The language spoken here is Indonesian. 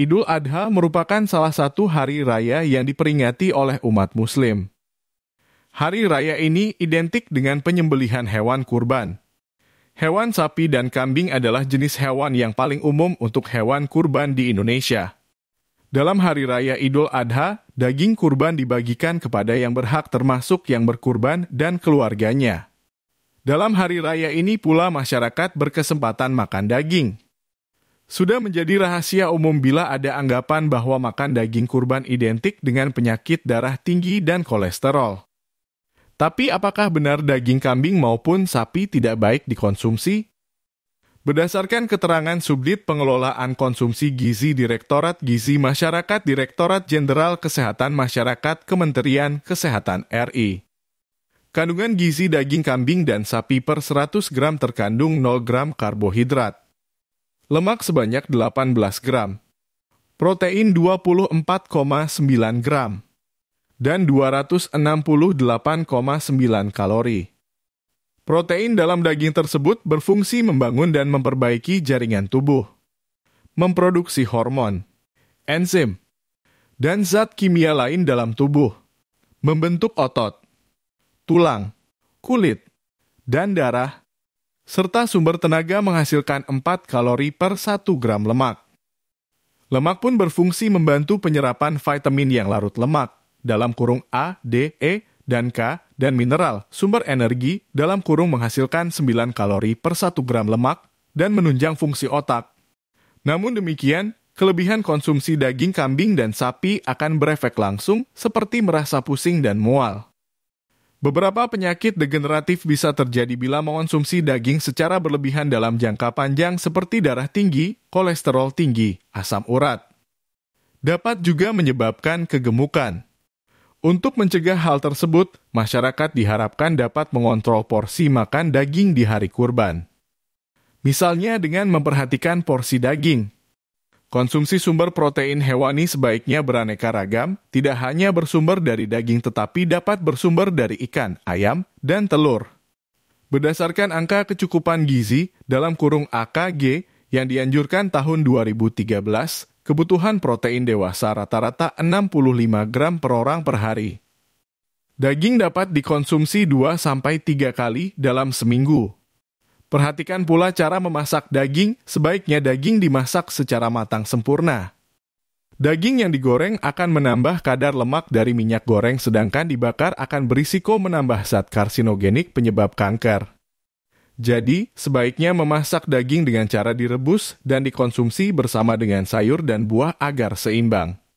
Idul Adha merupakan salah satu hari raya yang diperingati oleh umat Muslim. Hari raya ini identik dengan penyembelihan hewan kurban. Hewan sapi dan kambing adalah jenis hewan yang paling umum untuk hewan kurban di Indonesia. Dalam hari raya Idul Adha, daging kurban dibagikan kepada yang berhak, termasuk yang berkurban dan keluarganya. Dalam hari raya ini pula, masyarakat berkesempatan makan daging. Sudah menjadi rahasia umum bila ada anggapan bahwa makan daging kurban identik dengan penyakit darah tinggi dan kolesterol. Tapi apakah benar daging kambing maupun sapi tidak baik dikonsumsi? Berdasarkan keterangan Subdit Pengelolaan Konsumsi Gizi Direktorat Gizi Masyarakat Direktorat Jenderal Kesehatan Masyarakat Kementerian Kesehatan RI. Kandungan gizi daging kambing dan sapi per 100 gram terkandung 0 gram karbohidrat lemak sebanyak 18 gram, protein 24,9 gram, dan 268,9 kalori. Protein dalam daging tersebut berfungsi membangun dan memperbaiki jaringan tubuh, memproduksi hormon, enzim, dan zat kimia lain dalam tubuh, membentuk otot, tulang, kulit, dan darah serta sumber tenaga menghasilkan 4 kalori per 1 gram lemak. Lemak pun berfungsi membantu penyerapan vitamin yang larut lemak dalam kurung A, D, E, dan K, dan mineral, sumber energi dalam kurung menghasilkan 9 kalori per 1 gram lemak dan menunjang fungsi otak. Namun demikian, kelebihan konsumsi daging kambing dan sapi akan berefek langsung seperti merasa pusing dan mual. Beberapa penyakit degeneratif bisa terjadi bila mengonsumsi daging secara berlebihan dalam jangka panjang seperti darah tinggi, kolesterol tinggi, asam urat. Dapat juga menyebabkan kegemukan. Untuk mencegah hal tersebut, masyarakat diharapkan dapat mengontrol porsi makan daging di hari kurban. Misalnya dengan memperhatikan porsi daging, Konsumsi sumber protein hewani sebaiknya beraneka ragam, tidak hanya bersumber dari daging tetapi dapat bersumber dari ikan, ayam, dan telur. Berdasarkan angka kecukupan gizi dalam kurung AKG yang dianjurkan tahun 2013, kebutuhan protein dewasa rata-rata 65 gram per orang per hari. Daging dapat dikonsumsi 2-3 kali dalam seminggu, Perhatikan pula cara memasak daging, sebaiknya daging dimasak secara matang sempurna. Daging yang digoreng akan menambah kadar lemak dari minyak goreng sedangkan dibakar akan berisiko menambah zat karsinogenik penyebab kanker. Jadi, sebaiknya memasak daging dengan cara direbus dan dikonsumsi bersama dengan sayur dan buah agar seimbang.